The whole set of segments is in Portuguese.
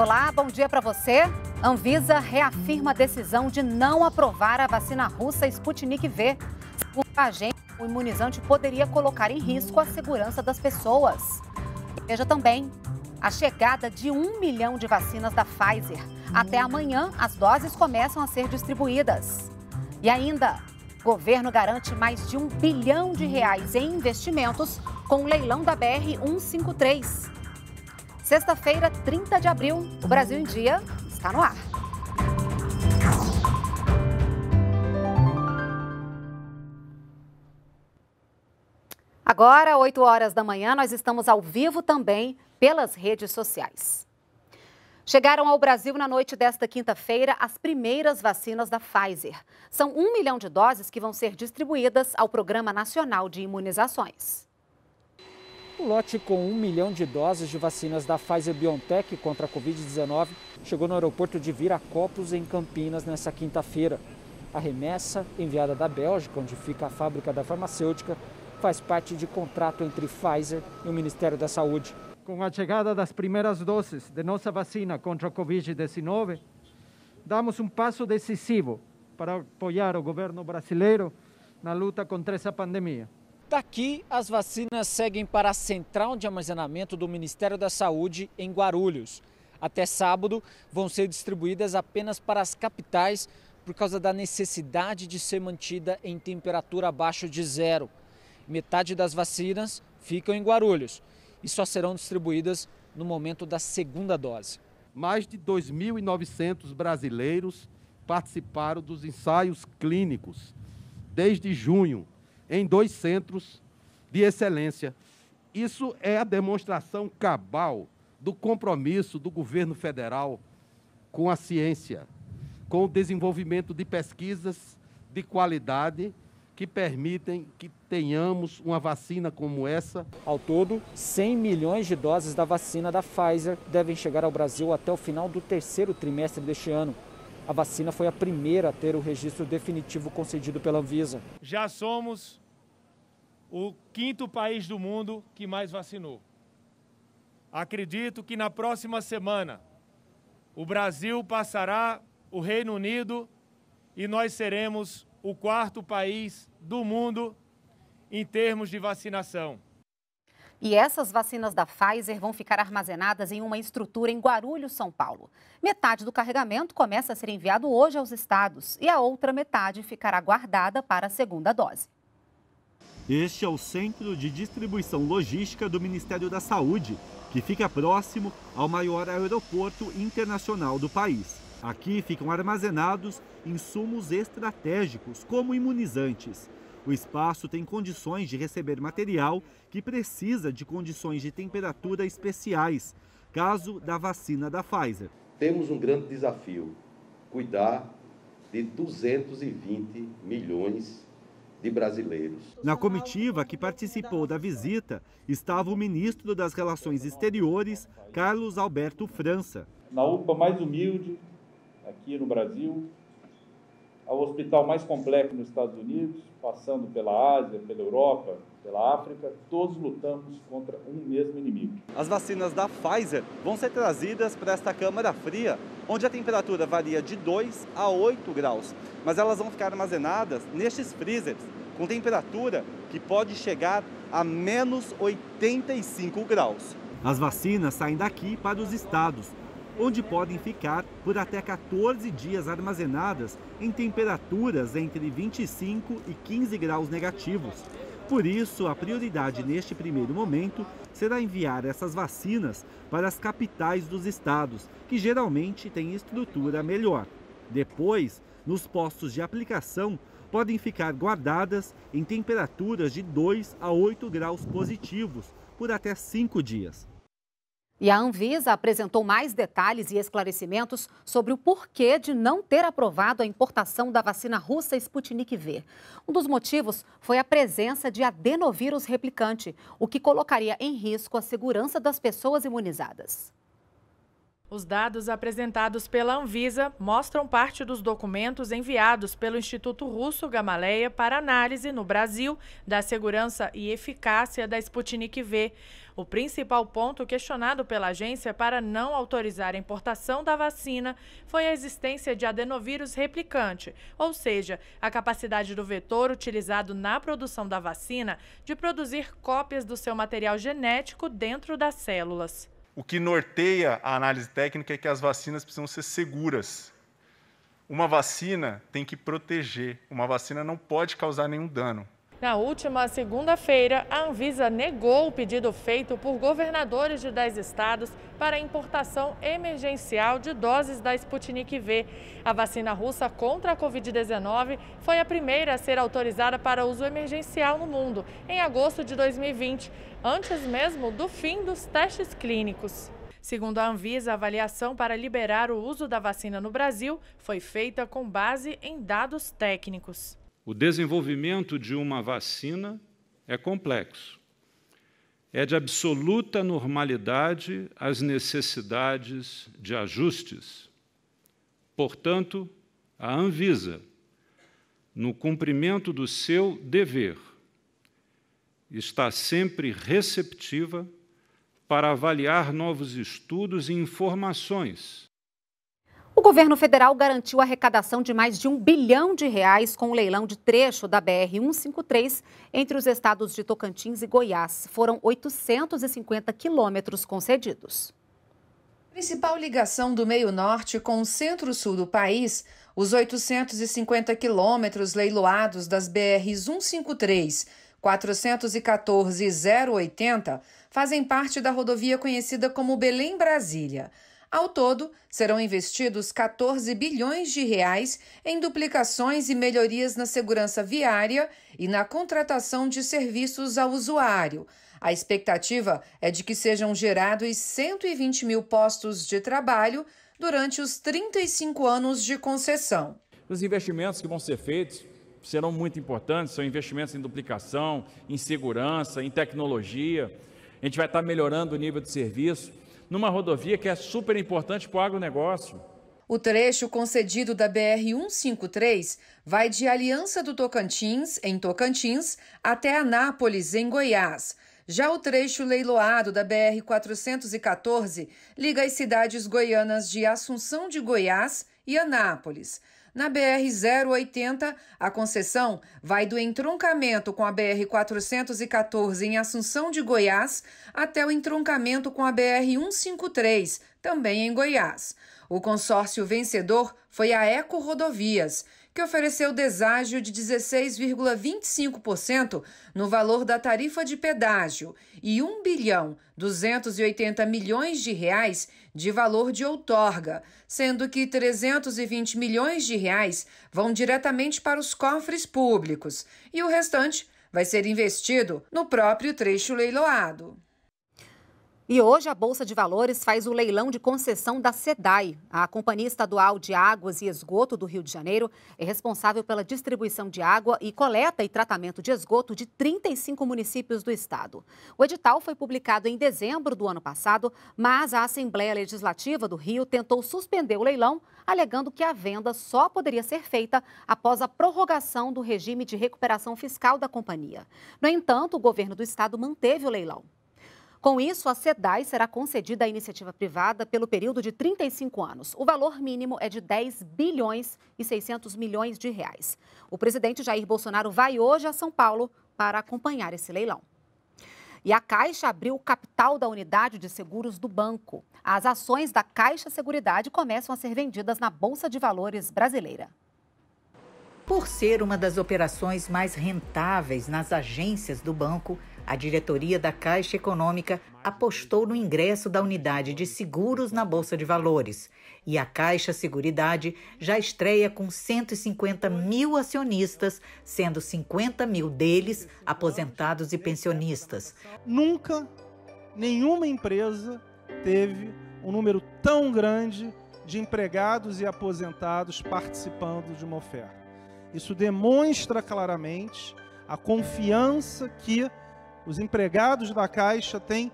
Olá, bom dia para você. Anvisa reafirma a decisão de não aprovar a vacina russa Sputnik V. Segundo agente o imunizante poderia colocar em risco a segurança das pessoas. veja também a chegada de um milhão de vacinas da Pfizer. Até amanhã, as doses começam a ser distribuídas. E ainda, governo garante mais de um bilhão de reais em investimentos com o leilão da BR-153. Sexta-feira, 30 de abril, o Brasil em Dia está no ar. Agora, 8 horas da manhã, nós estamos ao vivo também pelas redes sociais. Chegaram ao Brasil na noite desta quinta-feira as primeiras vacinas da Pfizer. São um milhão de doses que vão ser distribuídas ao Programa Nacional de Imunizações. O lote com um milhão de doses de vacinas da Pfizer-BioNTech contra a Covid-19 chegou no aeroporto de Viracopos, em Campinas, nesta quinta-feira. A remessa, enviada da Bélgica, onde fica a fábrica da farmacêutica, faz parte de contrato entre Pfizer e o Ministério da Saúde. Com a chegada das primeiras doses de nossa vacina contra a Covid-19, damos um passo decisivo para apoiar o governo brasileiro na luta contra essa pandemia. Daqui, tá as vacinas seguem para a central de armazenamento do Ministério da Saúde em Guarulhos. Até sábado, vão ser distribuídas apenas para as capitais por causa da necessidade de ser mantida em temperatura abaixo de zero. Metade das vacinas ficam em Guarulhos e só serão distribuídas no momento da segunda dose. Mais de 2.900 brasileiros participaram dos ensaios clínicos desde junho em dois centros de excelência. Isso é a demonstração cabal do compromisso do governo federal com a ciência, com o desenvolvimento de pesquisas de qualidade que permitem que tenhamos uma vacina como essa. Ao todo, 100 milhões de doses da vacina da Pfizer devem chegar ao Brasil até o final do terceiro trimestre deste ano a vacina foi a primeira a ter o registro definitivo concedido pela Anvisa. Já somos o quinto país do mundo que mais vacinou. Acredito que na próxima semana o Brasil passará o Reino Unido e nós seremos o quarto país do mundo em termos de vacinação. E essas vacinas da Pfizer vão ficar armazenadas em uma estrutura em Guarulhos, São Paulo. Metade do carregamento começa a ser enviado hoje aos estados e a outra metade ficará guardada para a segunda dose. Este é o centro de distribuição logística do Ministério da Saúde, que fica próximo ao maior aeroporto internacional do país. Aqui ficam armazenados insumos estratégicos, como imunizantes. O espaço tem condições de receber material que precisa de condições de temperatura especiais, caso da vacina da Pfizer. Temos um grande desafio: cuidar de 220 milhões de brasileiros. Na comitiva que participou da visita estava o ministro das Relações Exteriores, Carlos Alberto França. Na UPA mais humilde aqui no Brasil, ao hospital mais complexo nos Estados Unidos, passando pela Ásia, pela Europa, pela África, todos lutamos contra um mesmo inimigo. As vacinas da Pfizer vão ser trazidas para esta câmara fria, onde a temperatura varia de 2 a 8 graus, mas elas vão ficar armazenadas nestes freezers, com temperatura que pode chegar a menos 85 graus. As vacinas saem daqui para os estados, onde podem ficar por até 14 dias armazenadas em temperaturas entre 25 e 15 graus negativos. Por isso, a prioridade neste primeiro momento será enviar essas vacinas para as capitais dos estados, que geralmente têm estrutura melhor. Depois, nos postos de aplicação, podem ficar guardadas em temperaturas de 2 a 8 graus positivos por até 5 dias. E a Anvisa apresentou mais detalhes e esclarecimentos sobre o porquê de não ter aprovado a importação da vacina russa Sputnik V. Um dos motivos foi a presença de adenovírus replicante, o que colocaria em risco a segurança das pessoas imunizadas. Os dados apresentados pela Anvisa mostram parte dos documentos enviados pelo Instituto Russo Gamaleia para análise no Brasil da segurança e eficácia da Sputnik V. O principal ponto questionado pela agência para não autorizar a importação da vacina foi a existência de adenovírus replicante, ou seja, a capacidade do vetor utilizado na produção da vacina de produzir cópias do seu material genético dentro das células o que norteia a análise técnica é que as vacinas precisam ser seguras. Uma vacina tem que proteger, uma vacina não pode causar nenhum dano. Na última segunda-feira, a Anvisa negou o pedido feito por governadores de 10 estados para importação emergencial de doses da Sputnik V. A vacina russa contra a Covid-19 foi a primeira a ser autorizada para uso emergencial no mundo, em agosto de 2020, antes mesmo do fim dos testes clínicos. Segundo a Anvisa, a avaliação para liberar o uso da vacina no Brasil foi feita com base em dados técnicos. O desenvolvimento de uma vacina é complexo. É de absoluta normalidade as necessidades de ajustes. Portanto, a Anvisa, no cumprimento do seu dever, está sempre receptiva para avaliar novos estudos e informações o governo federal garantiu a arrecadação de mais de um bilhão de reais com o leilão de trecho da BR-153 entre os estados de Tocantins e Goiás. Foram 850 quilômetros concedidos. Principal ligação do meio norte com o centro-sul do país, os 850 quilômetros leiloados das BRs 153, 414 e 080 fazem parte da rodovia conhecida como Belém-Brasília. Ao todo, serão investidos 14 bilhões de reais em duplicações e melhorias na segurança viária e na contratação de serviços ao usuário. A expectativa é de que sejam gerados 120 mil postos de trabalho durante os 35 anos de concessão. Os investimentos que vão ser feitos serão muito importantes, são investimentos em duplicação, em segurança, em tecnologia. A gente vai estar melhorando o nível de serviço numa rodovia que é super importante para o agronegócio. O trecho concedido da BR-153 vai de Aliança do Tocantins, em Tocantins, até Anápolis, em Goiás. Já o trecho leiloado da BR-414 liga as cidades goianas de Assunção de Goiás e Anápolis. Na BR-080, a concessão vai do entroncamento com a BR-414 em Assunção de Goiás até o entroncamento com a BR-153, também em Goiás. O consórcio vencedor foi a Eco Rodovias que ofereceu deságio de 16,25% no valor da tarifa de pedágio e 1 bilhão 280 milhões de reais de valor de outorga, sendo que 320 milhões de reais vão diretamente para os cofres públicos e o restante vai ser investido no próprio trecho leiloado. E hoje a Bolsa de Valores faz o leilão de concessão da SEDAI. A Companhia Estadual de Águas e Esgoto do Rio de Janeiro é responsável pela distribuição de água e coleta e tratamento de esgoto de 35 municípios do estado. O edital foi publicado em dezembro do ano passado, mas a Assembleia Legislativa do Rio tentou suspender o leilão, alegando que a venda só poderia ser feita após a prorrogação do regime de recuperação fiscal da companhia. No entanto, o governo do estado manteve o leilão. Com isso, a SEDAI será concedida à iniciativa privada pelo período de 35 anos. O valor mínimo é de 10 bilhões e 600 milhões de reais. O presidente Jair Bolsonaro vai hoje a São Paulo para acompanhar esse leilão. E a Caixa abriu o capital da unidade de seguros do banco. As ações da Caixa Seguridade começam a ser vendidas na Bolsa de Valores brasileira. Por ser uma das operações mais rentáveis nas agências do banco, a diretoria da Caixa Econômica apostou no ingresso da unidade de seguros na Bolsa de Valores. E a Caixa Seguridade já estreia com 150 mil acionistas, sendo 50 mil deles aposentados e pensionistas. Nunca nenhuma empresa teve um número tão grande de empregados e aposentados participando de uma oferta. Isso demonstra claramente a confiança que os empregados da Caixa têm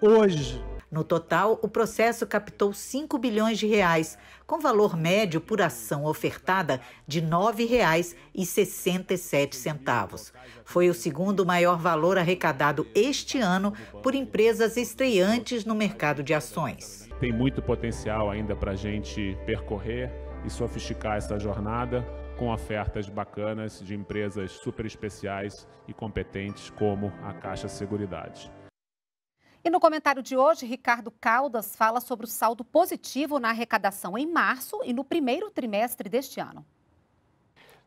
hoje. No total, o processo captou 5 bilhões de reais, com valor médio por ação ofertada de R$ 9,67. Foi o segundo maior valor arrecadado este ano por empresas estreantes no mercado de ações. Tem muito potencial ainda para a gente percorrer e sofisticar essa jornada com ofertas bacanas de empresas super especiais e competentes como a Caixa Seguridade. E no comentário de hoje, Ricardo Caldas fala sobre o saldo positivo na arrecadação em março e no primeiro trimestre deste ano.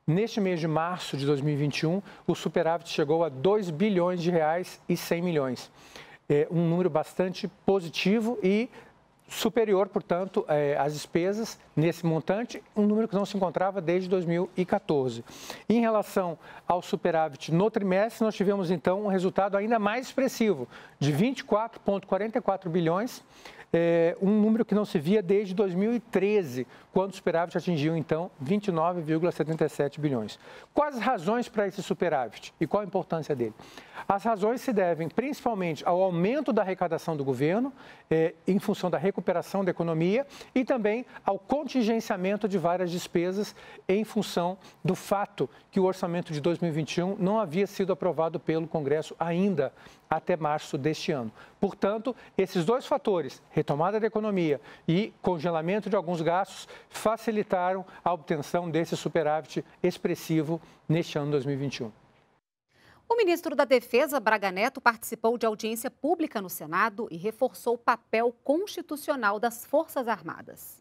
Neste mês de março de 2021, o superávit chegou a 2 bilhões de reais e 100 milhões. É um número bastante positivo e superior, portanto, é, às despesas nesse montante, um número que não se encontrava desde 2014. Em relação ao superávit no trimestre, nós tivemos então um resultado ainda mais expressivo, de 24,44 bilhões é, um número que não se via desde 2013, quando o superávit atingiu, então, 29,77 bilhões. Quais as razões para esse superávit e qual a importância dele? As razões se devem principalmente ao aumento da arrecadação do governo, é, em função da recuperação da economia, e também ao contingenciamento de várias despesas, em função do fato que o orçamento de 2021 não havia sido aprovado pelo Congresso ainda até março deste ano. Portanto, esses dois fatores, retomada da economia e congelamento de alguns gastos, facilitaram a obtenção desse superávit expressivo neste ano 2021. O ministro da Defesa, Braga Neto, participou de audiência pública no Senado e reforçou o papel constitucional das Forças Armadas.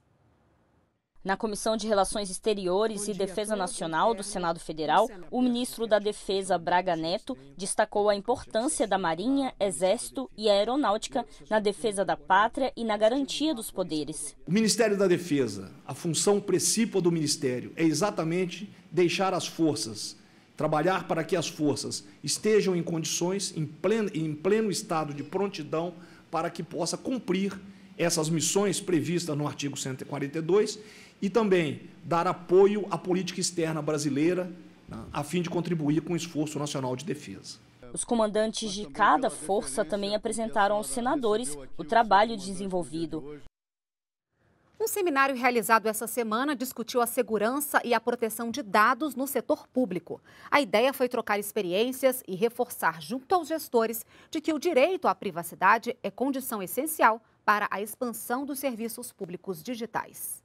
Na Comissão de Relações Exteriores e Defesa Nacional do é, Senado né? Federal, é o ministro da Defesa, Braga Neto, destacou a importância da Marinha, Exército e Aeronáutica na defesa da pátria e na garantia dos poderes. O Ministério da Defesa, a função principal do Ministério é exatamente deixar as forças, trabalhar para que as forças estejam em condições, em pleno, em pleno estado de prontidão, para que possa cumprir essas missões previstas no artigo 142 e também dar apoio à política externa brasileira, né, a fim de contribuir com o esforço nacional de defesa. Os comandantes de cada força também apresentaram aos senadores o trabalho desenvolvido. Um seminário realizado essa semana discutiu a segurança e a proteção de dados no setor público. A ideia foi trocar experiências e reforçar junto aos gestores de que o direito à privacidade é condição essencial para a expansão dos serviços públicos digitais.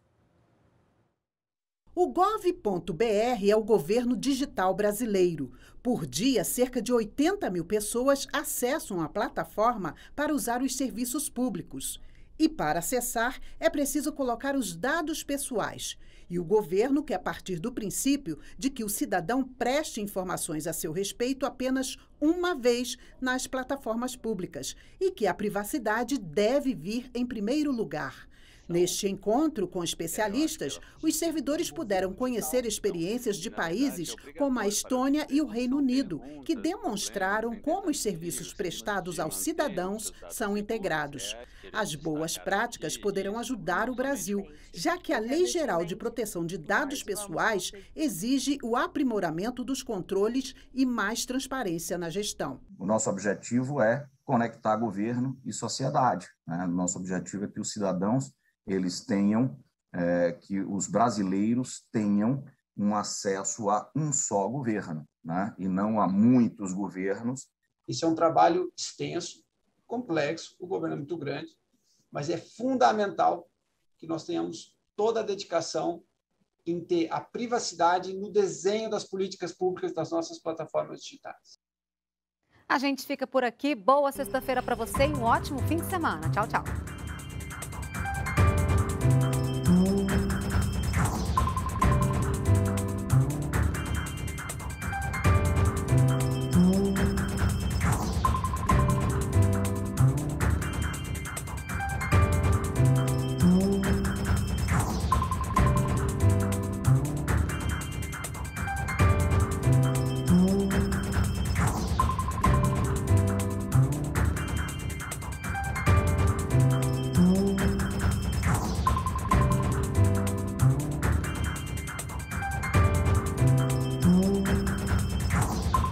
O gov.br é o governo digital brasileiro. Por dia, cerca de 80 mil pessoas acessam a plataforma para usar os serviços públicos. E para acessar, é preciso colocar os dados pessoais. E o governo quer partir do princípio de que o cidadão preste informações a seu respeito apenas uma vez nas plataformas públicas e que a privacidade deve vir em primeiro lugar. Neste encontro com especialistas, os servidores puderam conhecer então, experiências de países como a Estônia e o Reino Unido, que demonstraram como os serviços prestados aos cidadãos são tipo, integrados. É, As boas práticas poderão ajudar o Brasil, já que a é Lei Geral de Proteção de Dados Pessoais exige o aprimoramento dos controles e mais transparência na gestão. O nosso objetivo é conectar governo e sociedade. Né? Nosso objetivo é que os cidadãos eles tenham, é, que os brasileiros tenham um acesso a um só governo, né? e não a muitos governos. Isso é um trabalho extenso, complexo, o governo é muito grande, mas é fundamental que nós tenhamos toda a dedicação em ter a privacidade no desenho das políticas públicas das nossas plataformas digitais. A gente fica por aqui. Boa sexta-feira para você e um ótimo fim de semana. Tchau, tchau.